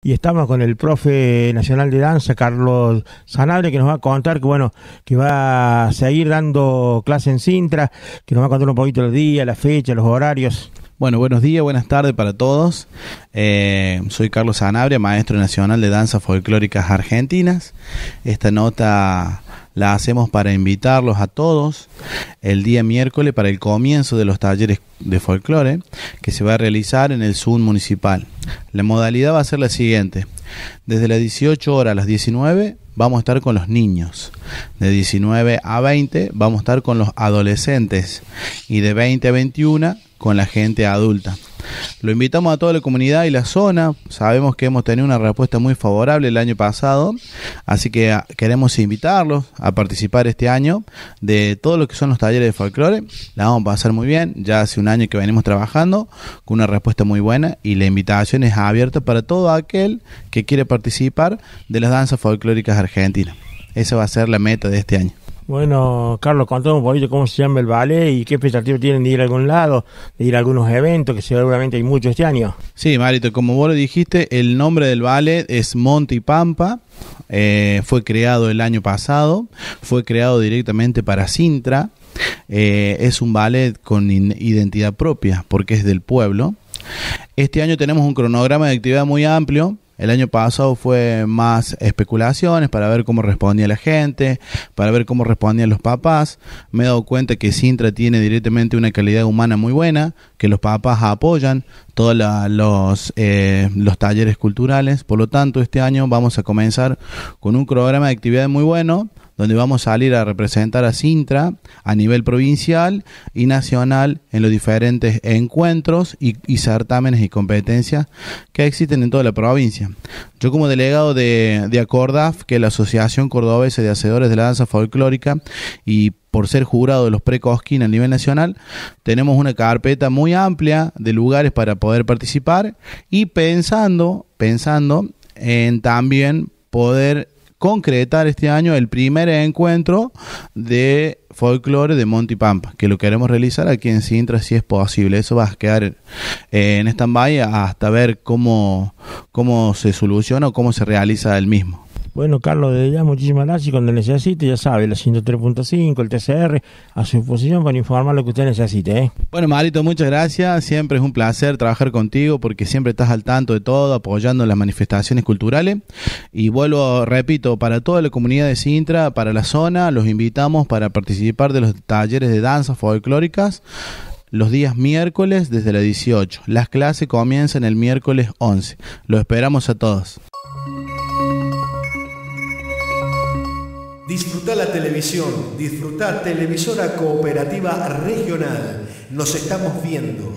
Y estamos con el profe nacional de danza, Carlos Sanabria, que nos va a contar que, bueno, que va a seguir dando clase en Sintra, que nos va a contar un poquito los días, las fechas, los horarios. Bueno, buenos días, buenas tardes para todos. Eh, soy Carlos Sanabria, maestro nacional de danzas folclóricas argentinas. Esta nota la hacemos para invitarlos a todos el día miércoles para el comienzo de los talleres de folclore que se va a realizar en el Zoom municipal. La modalidad va a ser la siguiente. Desde las 18 horas a las 19 vamos a estar con los niños. De 19 a 20 vamos a estar con los adolescentes. Y de 20 a 21 con la gente adulta. Lo invitamos a toda la comunidad y la zona. Sabemos que hemos tenido una respuesta muy favorable el año pasado, así que ah, queremos invitarlos a participar este año de todo lo que son los talleres de folclore. La vamos a pasar muy bien. Ya hace un año que venimos trabajando con una respuesta muy buena y la invitación es abierta para todo aquel que quiere participar de las danzas folclóricas argentinas. Esa va a ser la meta de este año. Bueno, Carlos, contame un poquito cómo se llama el ballet y qué expectativas tienen de ir a algún lado, de ir a algunos eventos, que seguramente hay muchos este año. Sí, Marito, como vos lo dijiste, el nombre del ballet es Monte y Pampa. Eh, fue creado el año pasado, fue creado directamente para Sintra. Eh, es un ballet con identidad propia porque es del pueblo. Este año tenemos un cronograma de actividad muy amplio el año pasado fue más especulaciones para ver cómo respondía la gente, para ver cómo respondían los papás. Me he dado cuenta que Sintra tiene directamente una calidad humana muy buena, que los papás apoyan todos los, eh, los talleres culturales. Por lo tanto, este año vamos a comenzar con un programa de actividades muy bueno donde vamos a salir a representar a Sintra a nivel provincial y nacional en los diferentes encuentros y, certámenes y competencias que existen en toda la provincia. Yo como delegado de, de ACORDAF, que es la Asociación Cordobesa de Hacedores de la Danza Folclórica, y por ser jurado de los pre a nivel nacional, tenemos una carpeta muy amplia de lugares para poder participar y pensando, pensando en también poder concretar este año el primer encuentro de folclore de Monty Pampa, que lo queremos realizar aquí en Sintra si es posible. Eso va a quedar en stand-by hasta ver cómo, cómo se soluciona o cómo se realiza el mismo. Bueno, Carlos, desde ya muchísimas gracias. Cuando necesite, ya sabe, la 103.5, el TCR, a su disposición para informar lo que usted necesite. ¿eh? Bueno, Marito, muchas gracias. Siempre es un placer trabajar contigo porque siempre estás al tanto de todo, apoyando las manifestaciones culturales. Y vuelvo, repito, para toda la comunidad de Sintra, para la zona, los invitamos para participar de los talleres de danzas folclóricas los días miércoles desde las 18. Las clases comienzan el miércoles 11. Los esperamos a todos. Disfruta la televisión, disfruta Televisora Cooperativa Regional. Nos estamos viendo.